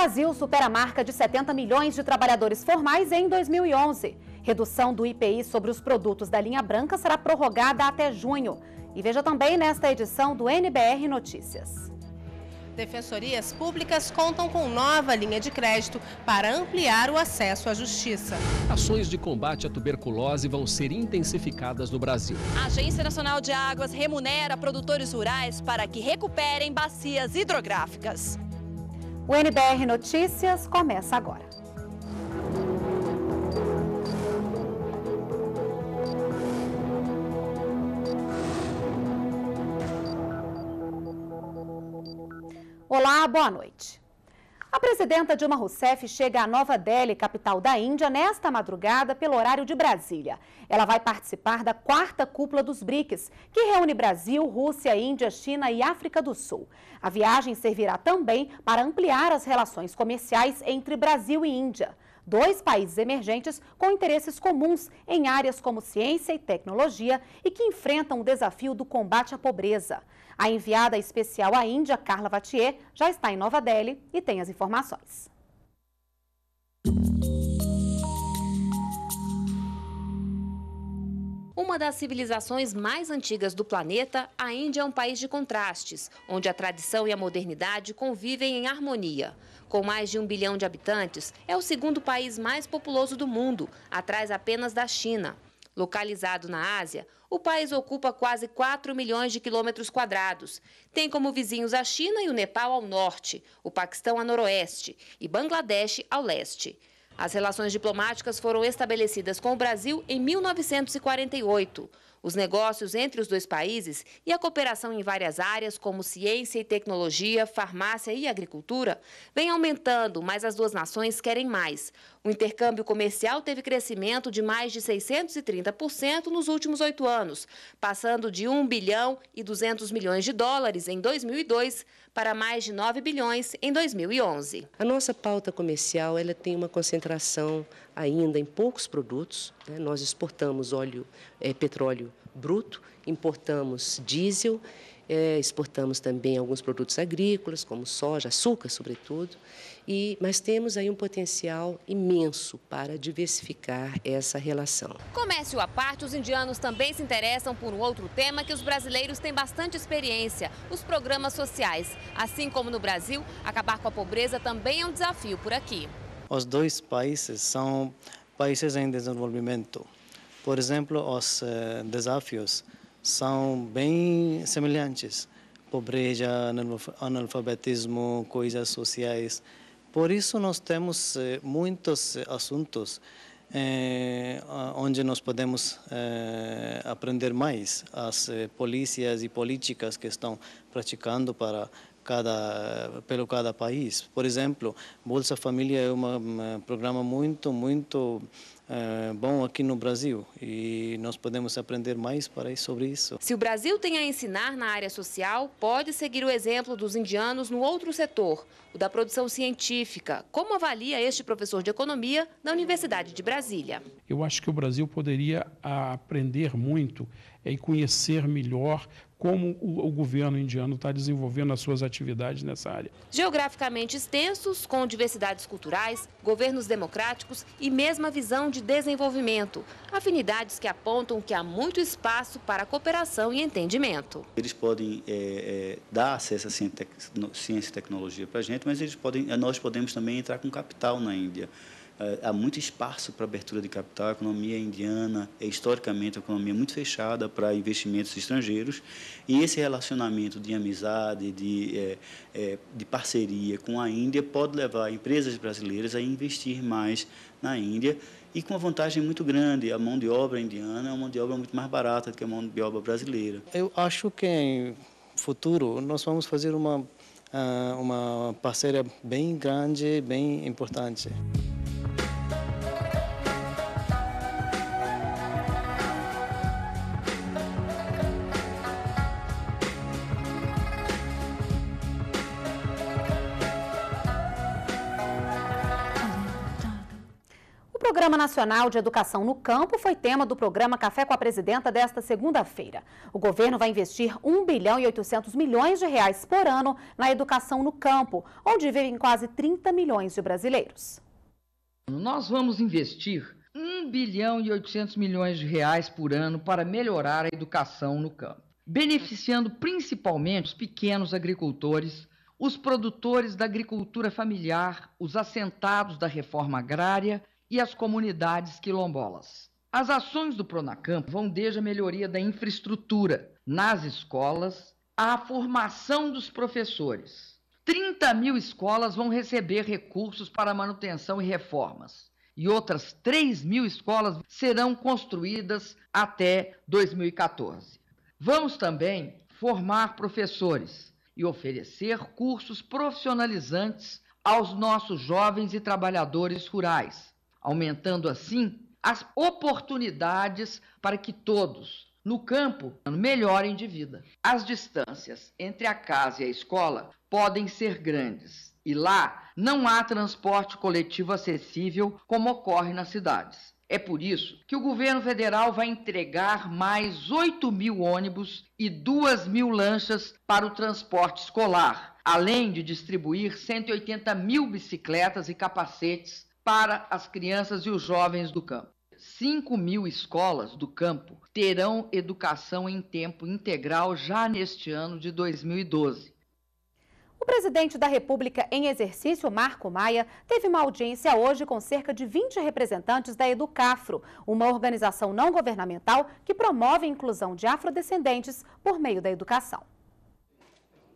Brasil supera a marca de 70 milhões de trabalhadores formais em 2011. Redução do IPI sobre os produtos da linha branca será prorrogada até junho. E veja também nesta edição do NBR Notícias. Defensorias públicas contam com nova linha de crédito para ampliar o acesso à justiça. Ações de combate à tuberculose vão ser intensificadas no Brasil. A Agência Nacional de Águas remunera produtores rurais para que recuperem bacias hidrográficas. O NDR Notícias começa agora. Olá, boa noite. A presidenta Dilma Rousseff chega a Nova Delhi, capital da Índia, nesta madrugada pelo horário de Brasília. Ela vai participar da quarta cúpula dos BRICS, que reúne Brasil, Rússia, Índia, China e África do Sul. A viagem servirá também para ampliar as relações comerciais entre Brasil e Índia dois países emergentes com interesses comuns em áreas como ciência e tecnologia e que enfrentam o desafio do combate à pobreza. A enviada especial à Índia, Carla Vatier, já está em Nova Delhi e tem as informações. Uma das civilizações mais antigas do planeta, a Índia é um país de contrastes, onde a tradição e a modernidade convivem em harmonia. Com mais de um bilhão de habitantes, é o segundo país mais populoso do mundo, atrás apenas da China. Localizado na Ásia, o país ocupa quase 4 milhões de quilômetros quadrados. Tem como vizinhos a China e o Nepal ao norte, o Paquistão a noroeste e Bangladesh ao leste. As relações diplomáticas foram estabelecidas com o Brasil em 1948. Os negócios entre os dois países e a cooperação em várias áreas, como ciência e tecnologia, farmácia e agricultura, vem aumentando, mas as duas nações querem mais. O intercâmbio comercial teve crescimento de mais de 630% nos últimos oito anos, passando de 1 bilhão e 200 milhões de dólares em 2002 para mais de 9 bilhões em 2011. A nossa pauta comercial ela tem uma concentração ainda em poucos produtos. Né? Nós exportamos óleo, é, petróleo bruto, importamos diesel é, exportamos também alguns produtos agrícolas, como soja, açúcar, sobretudo. E, mas temos aí um potencial imenso para diversificar essa relação. Comércio à parte, os indianos também se interessam por um outro tema que os brasileiros têm bastante experiência: os programas sociais. Assim como no Brasil, acabar com a pobreza também é um desafio por aqui. Os dois países são países em desenvolvimento. Por exemplo, os eh, desafios são bem semelhantes. Pobreza, analfabetismo, coisas sociais. Por isso nós temos eh, muitos eh, assuntos eh, onde nós podemos eh, aprender mais as eh, polícias e políticas que estão praticando para cada pelo cada país. Por exemplo, Bolsa Família é um programa muito muito eh, bom aqui no Brasil e nós podemos aprender mais para sobre isso. Se o Brasil tem a ensinar na área social, pode seguir o exemplo dos indianos no outro setor, o da produção científica. Como avalia este professor de economia da Universidade de Brasília? Eu acho que o Brasil poderia aprender muito e conhecer melhor como o, o, governo indiano está desenvolvendo as suas atividades nessa área. Geograficamente extensos, com diversidades culturais, governos democráticos e mesma visão de desenvolvimento. Afinidades que apontam que há muito espaço para cooperação e entendimento. Eles podem é, é, dar acesso à ciência e tecnologia para a gente, mas eles podem, eh, nós podemos também entrar com capital na Índia. É, há muito espaço para abertura de capital. A economia indiana é historicamente uma economia muito fechada para investimentos estrangeiros e esse relacionamento de amizade, de, é, é, de parceria com a Índia pode levar empresas brasileiras a investir mais na Índia e com uma vantagem muito grande. A mão de obra indiana é uma mão de obra muito mais barata do que a mão de obra brasileira. Eu acho que em futuro nós vamos fazer uma ah, uma parceria bem grande, bem importante. Programa Nacional de Educação no Campo foi tema do programa Café com a Presidenta desta segunda-feira. O governo vai investir 1 bilhão e 800 milhões de reais por ano na educação no campo, onde vivem quase 30 milhões de brasileiros. Nós vamos investir 1 bilhão e 800 milhões de reais por ano para melhorar a educação no campo, beneficiando principalmente os pequenos agricultores, os produtores da agricultura familiar, os assentados da reforma agrária e as comunidades quilombolas. As ações do Pronacamp vão desde a melhoria da infraestrutura nas escolas à formação dos professores. 30 mil escolas vão receber recursos para manutenção e reformas. E outras 3 mil escolas serão construídas até 2014. Vamos também formar professores e oferecer cursos profissionalizantes aos nossos jovens e trabalhadores rurais aumentando assim as oportunidades para que todos, no campo, melhorem de vida. As distâncias entre a casa e a escola podem ser grandes e lá não há transporte coletivo acessível como ocorre nas cidades. É por isso que o governo federal vai entregar mais 8 mil ônibus e 2 mil lanchas para o transporte escolar, além de distribuir 180 mil bicicletas e capacetes para as crianças e os jovens do campo. 5 mil escolas do campo terão educação em tempo integral já neste ano de 2012. O presidente da República em exercício, Marco Maia, teve uma audiência hoje com cerca de 20 representantes da Educafro, uma organização não governamental que promove a inclusão de afrodescendentes por meio da educação.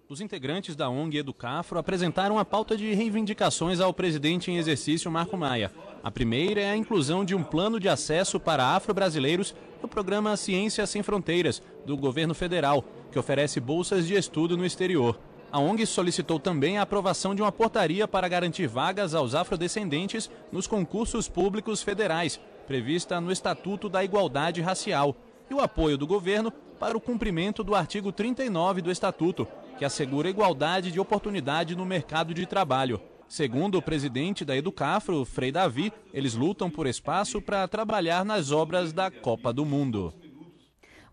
Os integrantes da ONG Educafro apresentaram a pauta de reivindicações ao presidente em exercício Marco Maia. A primeira é a inclusão de um plano de acesso para afro-brasileiros no programa Ciência Sem Fronteiras, do governo federal, que oferece bolsas de estudo no exterior. A ONG solicitou também a aprovação de uma portaria para garantir vagas aos afrodescendentes nos concursos públicos federais, prevista no Estatuto da Igualdade Racial, e o apoio do governo para o cumprimento do artigo 39 do Estatuto, que assegura igualdade de oportunidade no mercado de trabalho. Segundo o presidente da Educafro, Frei Davi, eles lutam por espaço para trabalhar nas obras da Copa do Mundo.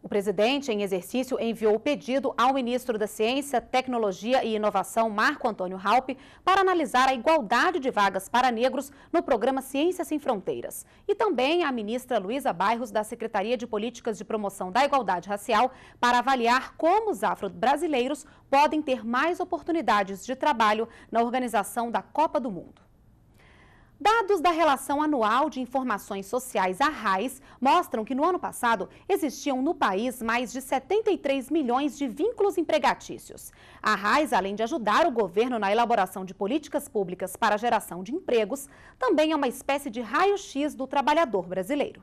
O presidente, em exercício, enviou o pedido ao ministro da Ciência, Tecnologia e Inovação, Marco Antônio Raup, para analisar a igualdade de vagas para negros no programa Ciências Sem Fronteiras. E também a ministra Luísa Bairros, da Secretaria de Políticas de Promoção da Igualdade Racial, para avaliar como os afro-brasileiros podem ter mais oportunidades de trabalho na organização da Copa do Mundo. Dados da Relação Anual de Informações Sociais, a RAIS, mostram que no ano passado existiam no país mais de 73 milhões de vínculos empregatícios. A RAIS, além de ajudar o governo na elaboração de políticas públicas para a geração de empregos, também é uma espécie de raio-x do trabalhador brasileiro.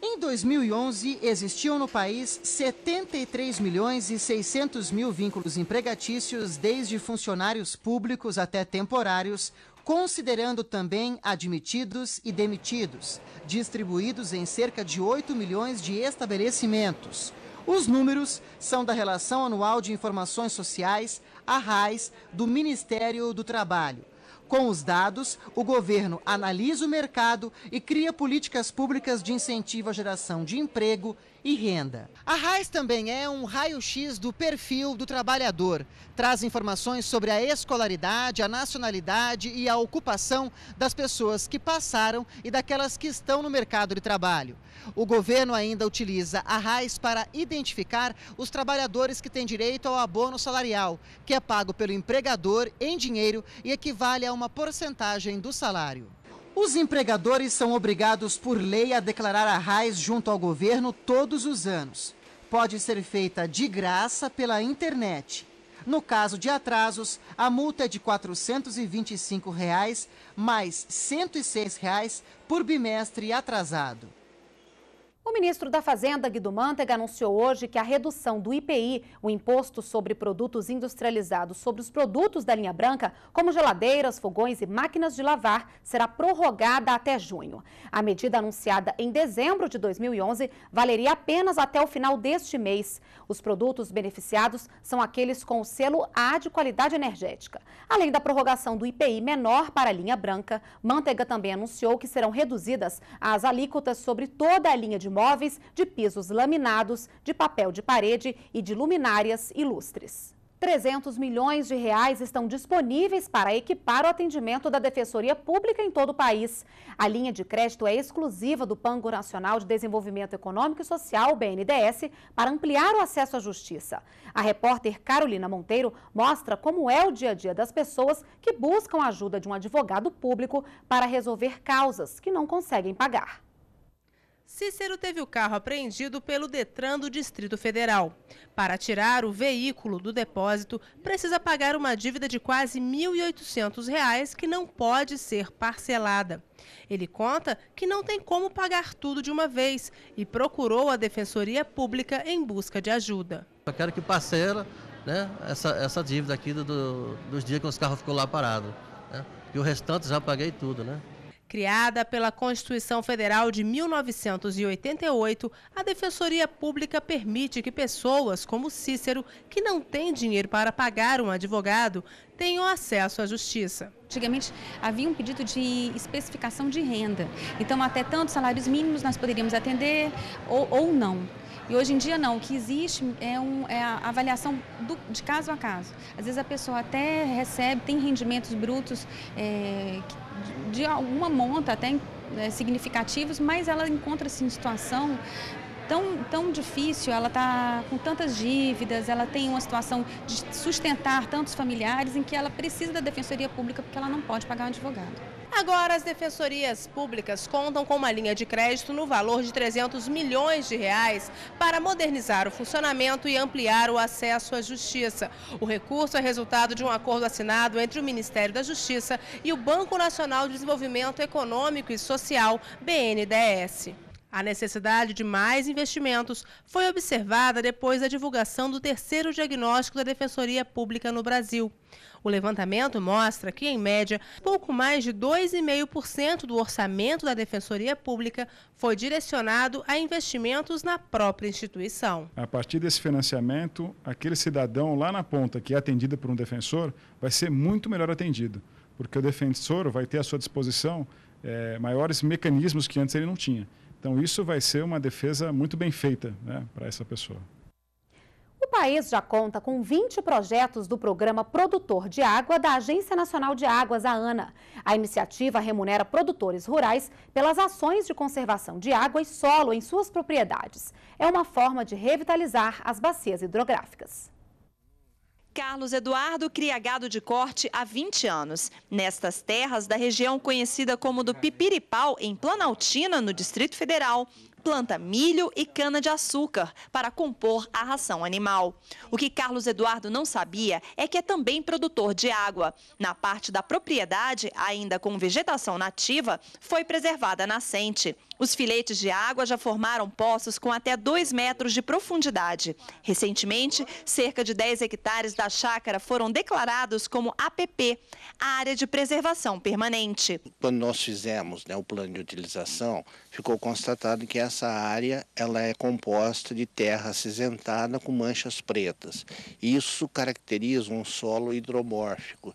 Em 2011, existiam no país 73 milhões e 600 mil vínculos empregatícios, desde funcionários públicos até temporários, considerando também admitidos e demitidos, distribuídos em cerca de 8 milhões de estabelecimentos. Os números são da Relação Anual de Informações Sociais, a RAIS, do Ministério do Trabalho. Com os dados, o governo analisa o mercado e cria políticas públicas de incentivo à geração de emprego e renda. A RAIS também é um raio-x do perfil do trabalhador. Traz informações sobre a escolaridade, a nacionalidade e a ocupação das pessoas que passaram e daquelas que estão no mercado de trabalho. O governo ainda utiliza a RAIS para identificar os trabalhadores que têm direito ao abono salarial, que é pago pelo empregador em dinheiro e equivale a uma porcentagem do salário. Os empregadores são obrigados por lei a declarar a RAIS junto ao governo todos os anos. Pode ser feita de graça pela internet. No caso de atrasos, a multa é de R$ 425, reais, mais R$ 106 reais por bimestre atrasado. O ministro da Fazenda, Guido Mantega, anunciou hoje que a redução do IPI, o imposto sobre produtos industrializados sobre os produtos da linha branca, como geladeiras, fogões e máquinas de lavar, será prorrogada até junho. A medida anunciada em dezembro de 2011 valeria apenas até o final deste mês. Os produtos beneficiados são aqueles com o selo A de qualidade energética. Além da prorrogação do IPI menor para a linha branca, Mantega também anunciou que serão reduzidas as alíquotas sobre toda a linha de móveis, de pisos laminados, de papel de parede e de luminárias e lustres. 300 milhões de reais estão disponíveis para equipar o atendimento da Defensoria Pública em todo o país. A linha de crédito é exclusiva do Banco Nacional de Desenvolvimento Econômico e Social, BNDES, para ampliar o acesso à justiça. A repórter Carolina Monteiro mostra como é o dia a dia das pessoas que buscam a ajuda de um advogado público para resolver causas que não conseguem pagar. Cícero teve o carro apreendido pelo Detran do Distrito Federal. Para tirar o veículo do depósito, precisa pagar uma dívida de quase R$ 1.800 que não pode ser parcelada. Ele conta que não tem como pagar tudo de uma vez e procurou a Defensoria Pública em busca de ajuda. Eu quero que parcela né, essa, essa dívida aqui do, do, dos dias que os carros ficou lá parado. Né? E o restante já paguei tudo, né? Criada pela Constituição Federal de 1988, a Defensoria Pública permite que pessoas como Cícero, que não tem dinheiro para pagar um advogado, tenham acesso à justiça. Antigamente havia um pedido de especificação de renda, então até tantos salários mínimos nós poderíamos atender ou, ou não. E hoje em dia não, o que existe é, um, é a avaliação do, de caso a caso. Às vezes a pessoa até recebe, tem rendimentos brutos é, de alguma monta até né, significativos, mas ela encontra-se em situação tão, tão difícil, ela está com tantas dívidas, ela tem uma situação de sustentar tantos familiares em que ela precisa da defensoria pública porque ela não pode pagar um advogado. Agora, as defensorias públicas contam com uma linha de crédito no valor de 300 milhões de reais para modernizar o funcionamento e ampliar o acesso à justiça. O recurso é resultado de um acordo assinado entre o Ministério da Justiça e o Banco Nacional de Desenvolvimento Econômico e Social, BNDES. A necessidade de mais investimentos foi observada depois da divulgação do terceiro diagnóstico da Defensoria Pública no Brasil. O levantamento mostra que, em média, pouco mais de 2,5% do orçamento da Defensoria Pública foi direcionado a investimentos na própria instituição. A partir desse financiamento, aquele cidadão lá na ponta que é atendido por um defensor vai ser muito melhor atendido, porque o defensor vai ter à sua disposição é, maiores mecanismos que antes ele não tinha. Então, isso vai ser uma defesa muito bem feita né, para essa pessoa. O país já conta com 20 projetos do Programa Produtor de Água da Agência Nacional de Águas, a ANA. A iniciativa remunera produtores rurais pelas ações de conservação de água e solo em suas propriedades. É uma forma de revitalizar as bacias hidrográficas. Carlos Eduardo cria gado de corte há 20 anos. Nestas terras da região conhecida como do Pipiripau, em Planaltina, no Distrito Federal, planta milho e cana-de-açúcar para compor a ração animal. O que Carlos Eduardo não sabia é que é também produtor de água. Na parte da propriedade, ainda com vegetação nativa, foi preservada a nascente. Os filetes de água já formaram poços com até 2 metros de profundidade. Recentemente, cerca de 10 hectares da chácara foram declarados como APP, Área de Preservação Permanente. Quando nós fizemos né, o plano de utilização, ficou constatado que a essa área ela é composta de terra acinzentada com manchas pretas. Isso caracteriza um solo hidromórfico,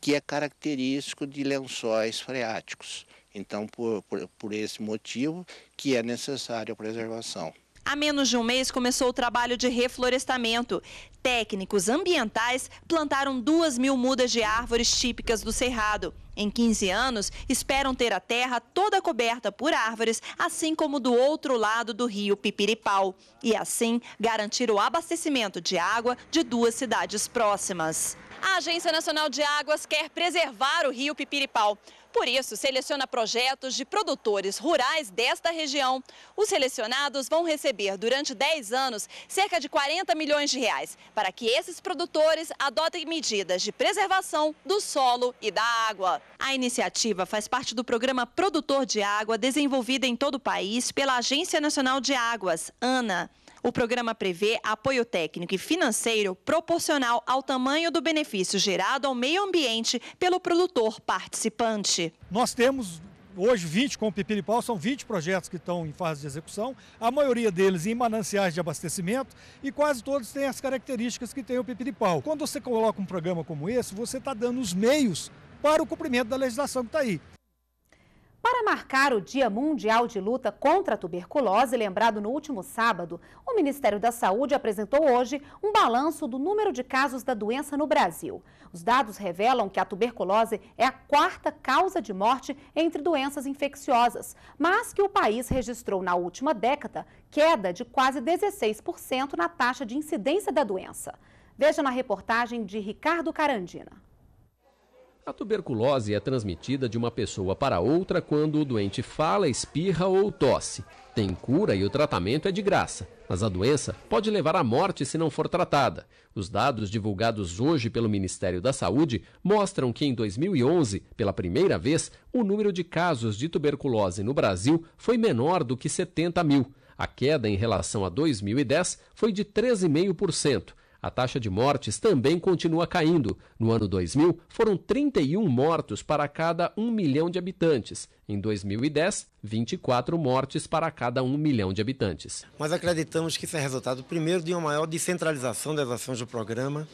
que é característico de lençóis freáticos. Então, por, por, por esse motivo que é necessária a preservação. Há menos de um mês começou o trabalho de reflorestamento. Técnicos ambientais plantaram duas mil mudas de árvores típicas do Cerrado. Em 15 anos, esperam ter a terra toda coberta por árvores, assim como do outro lado do rio Pipiripau. E assim, garantir o abastecimento de água de duas cidades próximas. A Agência Nacional de Águas quer preservar o rio Pipiripau. Por isso, seleciona projetos de produtores rurais desta região. Os selecionados vão receber, durante 10 anos, cerca de 40 milhões de reais, para que esses produtores adotem medidas de preservação do solo e da água. A iniciativa faz parte do programa Produtor de Água, desenvolvido em todo o país pela Agência Nacional de Águas, ANA. O programa prevê apoio técnico e financeiro proporcional ao tamanho do benefício gerado ao meio ambiente pelo produtor participante. Nós temos hoje 20 com o Pipiripau, são 20 projetos que estão em fase de execução, a maioria deles em mananciais de abastecimento e quase todos têm as características que tem o Pipiripau. Quando você coloca um programa como esse, você está dando os meios para o cumprimento da legislação que está aí. Para marcar o Dia Mundial de Luta contra a Tuberculose, lembrado no último sábado, o Ministério da Saúde apresentou hoje um balanço do número de casos da doença no Brasil. Os dados revelam que a tuberculose é a quarta causa de morte entre doenças infecciosas, mas que o país registrou na última década queda de quase 16% na taxa de incidência da doença. Veja na reportagem de Ricardo Carandina. A tuberculose é transmitida de uma pessoa para outra quando o doente fala, espirra ou tosse. Tem cura e o tratamento é de graça, mas a doença pode levar à morte se não for tratada. Os dados divulgados hoje pelo Ministério da Saúde mostram que em 2011, pela primeira vez, o número de casos de tuberculose no Brasil foi menor do que 70 mil. A queda em relação a 2010 foi de 13,5%. A taxa de mortes também continua caindo. No ano 2000, foram 31 mortos para cada 1 milhão de habitantes. Em 2010, 24 mortes para cada 1 milhão de habitantes. Mas acreditamos que isso é resultado, primeiro, de uma maior descentralização das ações do programa,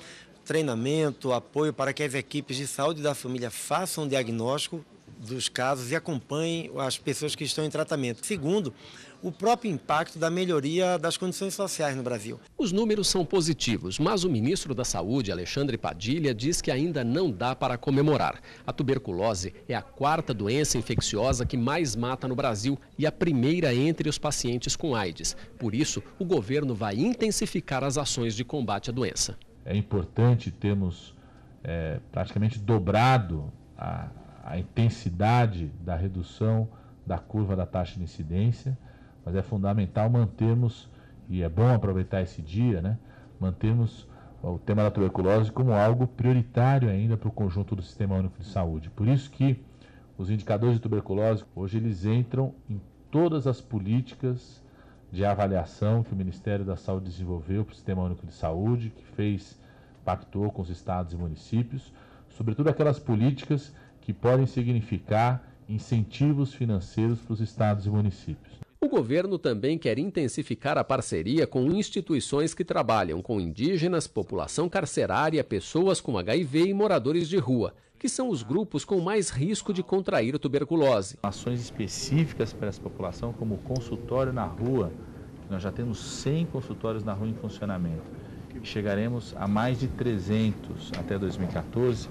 treinamento, apoio para que as equipes de saúde da família façam diagnóstico dos casos e acompanhem as pessoas que estão em tratamento. Segundo, o próprio impacto da melhoria das condições sociais no Brasil. Os números são positivos, mas o ministro da Saúde, Alexandre Padilha, diz que ainda não dá para comemorar. A tuberculose é a quarta doença infecciosa que mais mata no Brasil e a primeira entre os pacientes com AIDS. Por isso, o governo vai intensificar as ações de combate à doença. É importante termos é, praticamente dobrado a, a intensidade da redução da curva da taxa de incidência mas é fundamental mantermos, e é bom aproveitar esse dia, né? mantermos o tema da tuberculose como algo prioritário ainda para o conjunto do Sistema Único de Saúde. Por isso que os indicadores de tuberculose hoje eles entram em todas as políticas de avaliação que o Ministério da Saúde desenvolveu para o Sistema Único de Saúde, que fez pactou com os estados e municípios, sobretudo aquelas políticas que podem significar incentivos financeiros para os estados e municípios governo também quer intensificar a parceria com instituições que trabalham com indígenas, população carcerária, pessoas com HIV e moradores de rua, que são os grupos com mais risco de contrair tuberculose. Ações específicas para essa população, como o consultório na rua, nós já temos 100 consultórios na rua em funcionamento. Chegaremos a mais de 300 até 2014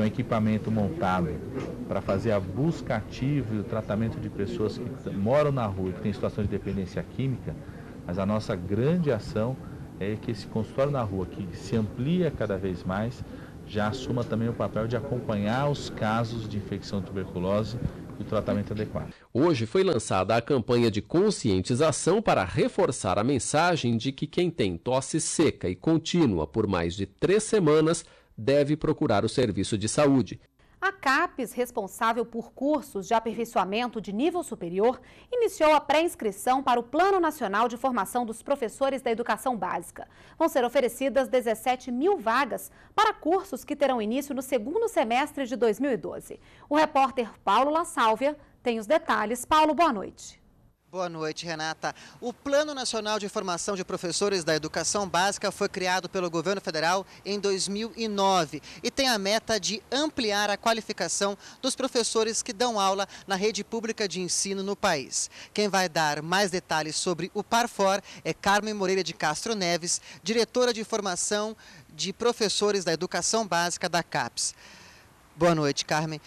é um equipamento montado para fazer a busca ativa e o tratamento de pessoas que moram na rua e que têm situação de dependência química, mas a nossa grande ação é que esse consultório na rua, que se amplia cada vez mais, já assuma também o papel de acompanhar os casos de infecção tuberculose e o tratamento adequado. Hoje foi lançada a campanha de conscientização para reforçar a mensagem de que quem tem tosse seca e contínua por mais de três semanas deve procurar o serviço de saúde. A CAPES, responsável por cursos de aperfeiçoamento de nível superior, iniciou a pré-inscrição para o Plano Nacional de Formação dos Professores da Educação Básica. Vão ser oferecidas 17 mil vagas para cursos que terão início no segundo semestre de 2012. O repórter Paulo La Sálvia tem os detalhes. Paulo, boa noite. Boa noite, Renata. O Plano Nacional de Formação de Professores da Educação Básica foi criado pelo governo federal em 2009 e tem a meta de ampliar a qualificação dos professores que dão aula na rede pública de ensino no país. Quem vai dar mais detalhes sobre o PARFOR é Carmen Moreira de Castro Neves, diretora de formação de professores da Educação Básica da CAPES. Boa noite, Carmen.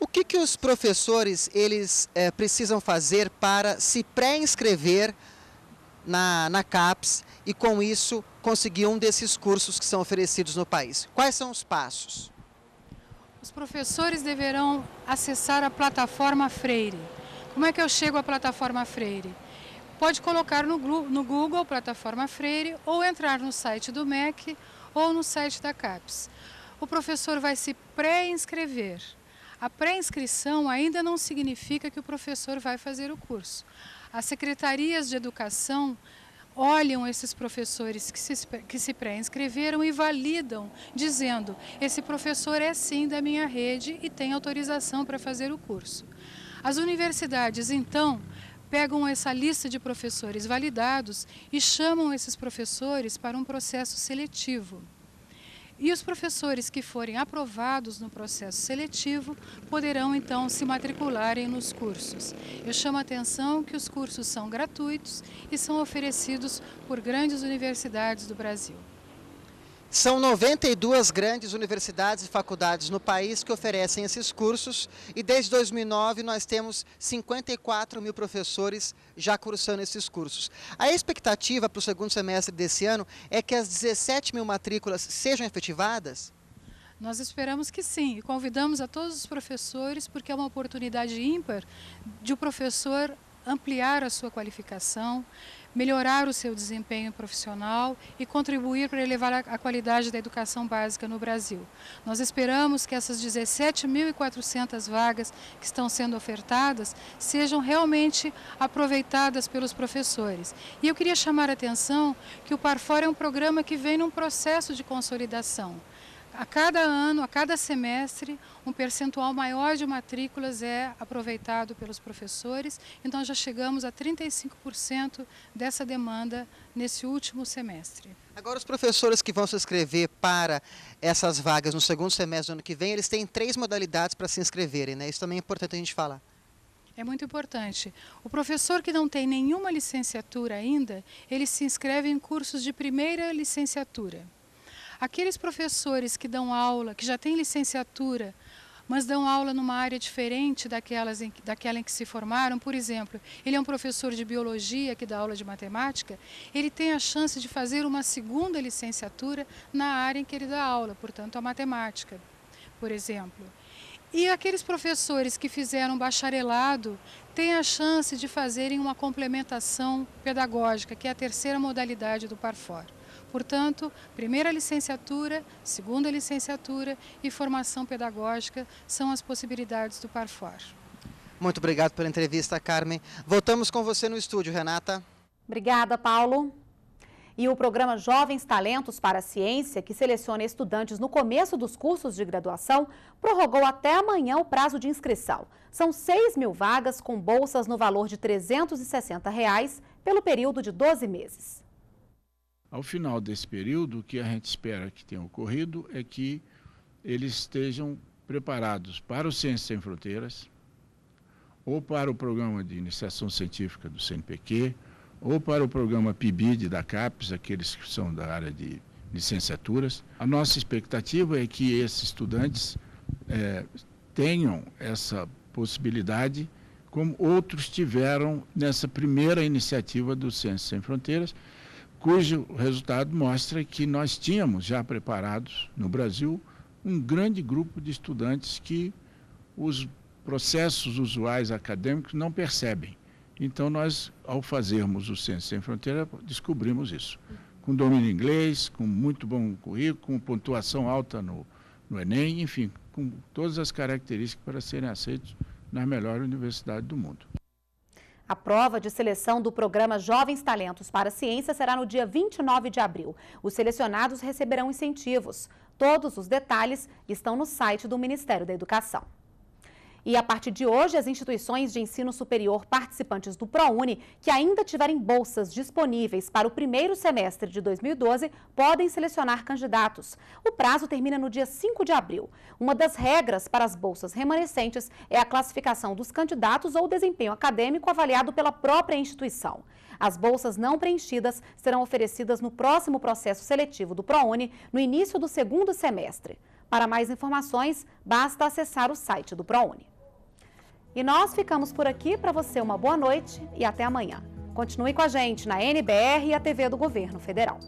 O que, que os professores eles é, precisam fazer para se pré-inscrever na, na CAPES e com isso conseguir um desses cursos que são oferecidos no país? Quais são os passos? Os professores deverão acessar a plataforma Freire. Como é que eu chego à plataforma Freire? Pode colocar no, no Google plataforma Freire ou entrar no site do MEC ou no site da CAPES. O professor vai se pré-inscrever. A pré-inscrição ainda não significa que o professor vai fazer o curso. As secretarias de educação olham esses professores que se, que se pré-inscreveram e validam, dizendo: esse professor é sim da minha rede e tem autorização para fazer o curso. As universidades, então, pegam essa lista de professores validados e chamam esses professores para um processo seletivo. E os professores que forem aprovados no processo seletivo poderão então se matricularem nos cursos. Eu chamo a atenção que os cursos são gratuitos e são oferecidos por grandes universidades do Brasil. São 92 grandes universidades e faculdades no país que oferecem esses cursos e desde 2009 nós temos 54 mil professores já cursando esses cursos. A expectativa para o segundo semestre desse ano é que as 17 mil matrículas sejam efetivadas? Nós esperamos que sim e convidamos a todos os professores porque é uma oportunidade ímpar de o professor ampliar a sua qualificação, melhorar o seu desempenho profissional e contribuir para elevar a qualidade da educação básica no Brasil. Nós esperamos que essas 17.400 vagas que estão sendo ofertadas sejam realmente aproveitadas pelos professores. E eu queria chamar a atenção que o Parfor é um programa que vem num processo de consolidação a cada ano, a cada semestre, um percentual maior de matrículas é aproveitado pelos professores, então já chegamos a 35% dessa demanda nesse último semestre. Agora, os professores que vão se inscrever para essas vagas no segundo semestre do ano que vem, eles têm três modalidades para se inscreverem, né? Isso também é importante a gente falar. É muito importante. O professor que não tem nenhuma licenciatura ainda, ele se inscreve em cursos de primeira licenciatura. Aqueles professores que dão aula, que já têm licenciatura, mas dão aula numa área diferente daquelas em, daquela em que se formaram. Por exemplo, ele é um professor de biologia que dá aula de matemática, ele tem a chance de fazer uma segunda licenciatura na área em que ele dá aula, portanto, a matemática, por exemplo. E aqueles professores que fizeram bacharelado têm a chance de fazerem uma complementação pedagógica, que é a terceira modalidade do PARFOR. Portanto, primeira licenciatura, segunda licenciatura e formação pedagógica são as possibilidades do Parfor. Muito obrigado pela entrevista, Carmen. Voltamos com você no estúdio, Renata. Obrigada, Paulo. E o programa Jovens Talentos para a Ciência, que seleciona estudantes no começo dos cursos de graduação, prorrogou até amanhã o prazo de inscrição. São 6 mil vagas com bolsas no valor de R$ 360 reais pelo período de 12 meses. Ao final desse período, o que a gente espera que tenha ocorrido é que eles estejam preparados para o Ciência Sem Fronteiras, ou para o programa de iniciação científica do CNPq, ou para o programa PIBID da CAPES, aqueles que são da área de licenciaturas. A nossa expectativa é que esses estudantes é, tenham essa possibilidade, como outros tiveram nessa primeira iniciativa do Ciência Sem Fronteiras, cujo resultado mostra que nós tínhamos já preparados no Brasil um grande grupo de estudantes que os processos usuais acadêmicos não percebem. Então, nós, ao fazermos o Ciência Sem Fronteira, descobrimos isso. Com domínio inglês, com muito bom currículo, com pontuação alta no, no Enem, enfim, com todas as características para serem aceitos na melhor universidade do mundo. A prova de seleção do programa Jovens Talentos para a Ciência será no dia 29 de abril. Os selecionados receberão incentivos. Todos os detalhes estão no site do Ministério da Educação. E a partir de hoje, as instituições de ensino superior participantes do ProUni, que ainda tiverem bolsas disponíveis para o primeiro semestre de 2012, podem selecionar candidatos. O prazo termina no dia 5 de abril. Uma das regras para as bolsas remanescentes é a classificação dos candidatos ou desempenho acadêmico avaliado pela própria instituição. As bolsas não preenchidas serão oferecidas no próximo processo seletivo do ProUni, no início do segundo semestre. Para mais informações, basta acessar o site do ProUni. E nós ficamos por aqui. Para você, uma boa noite e até amanhã. Continue com a gente na NBR e a TV do Governo Federal.